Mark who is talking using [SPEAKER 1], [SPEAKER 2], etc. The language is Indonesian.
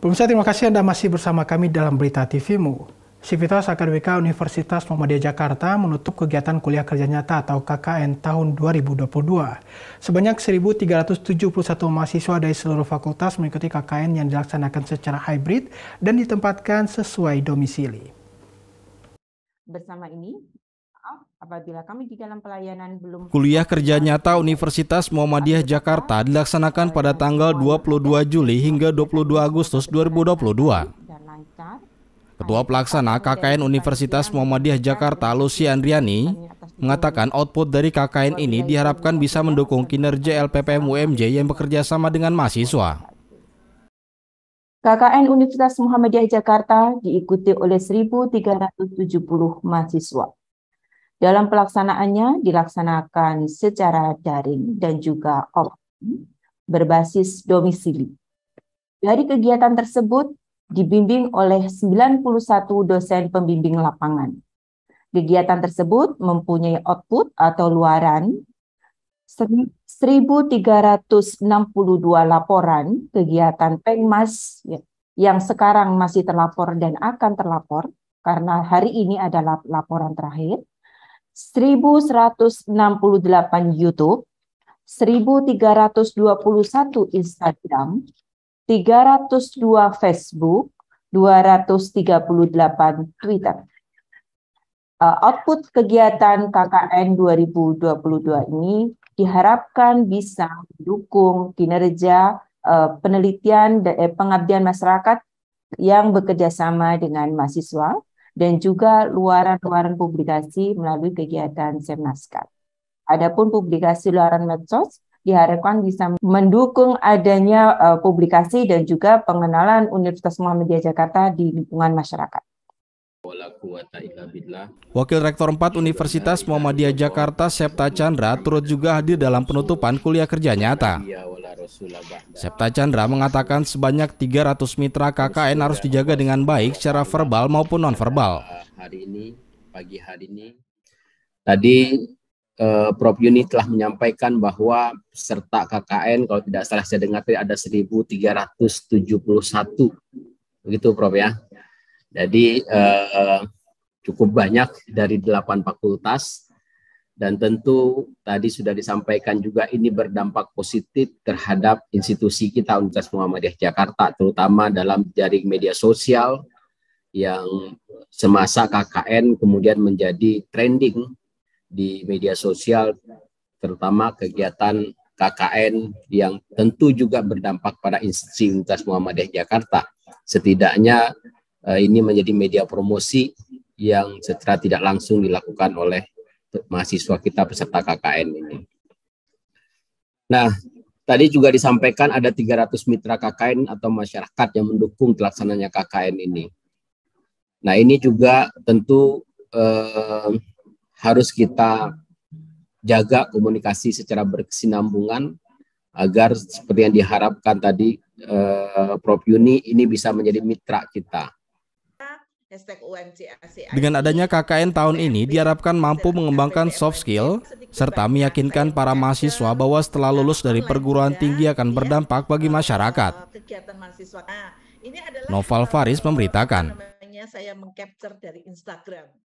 [SPEAKER 1] Pemirsa terima kasih Anda masih bersama kami dalam Berita TVMU. Sivitas Akademika Universitas Muhammadiyah Jakarta menutup kegiatan kuliah kerja nyata atau KKN tahun 2022. Sebanyak 1.371 mahasiswa dari seluruh fakultas mengikuti KKN yang dilaksanakan secara hybrid dan ditempatkan sesuai domisili.
[SPEAKER 2] Bersama ini, apabila kami di dalam pelayanan belum
[SPEAKER 1] Kuliah Kerja Nyata Universitas Muhammadiyah Jakarta dilaksanakan pada tanggal 22 Juli hingga 22 Agustus 2022. Ketua Pelaksana KKN Universitas Muhammadiyah Jakarta, Lucy Andriani, mengatakan output dari KKN ini diharapkan bisa mendukung kinerja LPPM UMJ yang bekerja sama dengan mahasiswa.
[SPEAKER 2] KKN Universitas Muhammadiyah Jakarta diikuti oleh 1.370 mahasiswa. Dalam pelaksanaannya dilaksanakan secara daring dan juga offline berbasis domisili. Dari kegiatan tersebut dibimbing oleh 91 dosen pembimbing lapangan. Kegiatan tersebut mempunyai output atau luaran 1.362 laporan kegiatan Pengmas yang sekarang masih terlapor dan akan terlapor karena hari ini adalah laporan terakhir 1168 YouTube, 1321 Instagram, 302 Facebook, 238 Twitter. Eh, output kegiatan KKN 2022 ini diharapkan bisa mendukung kinerja eh, penelitian dan eh, pengabdian masyarakat yang bekerjasama dengan mahasiswa, dan juga luaran-luaran publikasi melalui kegiatan Semnaskar. Adapun publikasi luaran medsos diharapkan bisa mendukung adanya uh, publikasi dan juga pengenalan Universitas Muhammadiyah Jakarta di lingkungan masyarakat.
[SPEAKER 1] Wakil Rektor 4 Universitas Muhammadiyah Jakarta Septa Chandra turut juga hadir dalam penutupan kuliah kerja nyata. Septa Chandra mengatakan sebanyak 300 mitra KKN harus dijaga dengan baik secara verbal maupun nonverbal.
[SPEAKER 3] Hari ini, pagi hari ini, tadi eh, Prof Yuni telah menyampaikan bahwa peserta KKN kalau tidak salah saya dengar tadi ada 1.371 begitu Prof ya. Jadi eh, cukup banyak dari delapan fakultas dan tentu tadi sudah disampaikan juga ini berdampak positif terhadap institusi kita Universitas Muhammadiyah Jakarta terutama dalam jaring media sosial yang semasa KKN kemudian menjadi trending di media sosial terutama kegiatan KKN yang tentu juga berdampak pada institusi Universitas Muhammadiyah Jakarta setidaknya eh, ini menjadi media promosi yang secara tidak langsung dilakukan oleh mahasiswa kita peserta KKN ini. Nah, tadi juga disampaikan ada 300 mitra KKN atau masyarakat yang mendukung pelaksananya KKN ini. Nah, ini juga tentu eh, harus kita jaga komunikasi secara berkesinambungan agar seperti yang diharapkan tadi eh, Prof Yuni ini bisa menjadi mitra kita
[SPEAKER 1] dengan adanya KKN tahun ini diharapkan mampu mengembangkan soft skill serta meyakinkan para mahasiswa bahwa setelah lulus nah, dari perguruan tinggi akan ya, berdampak bagi eh, masyarakat. Nah, Noval Faris memberitakan.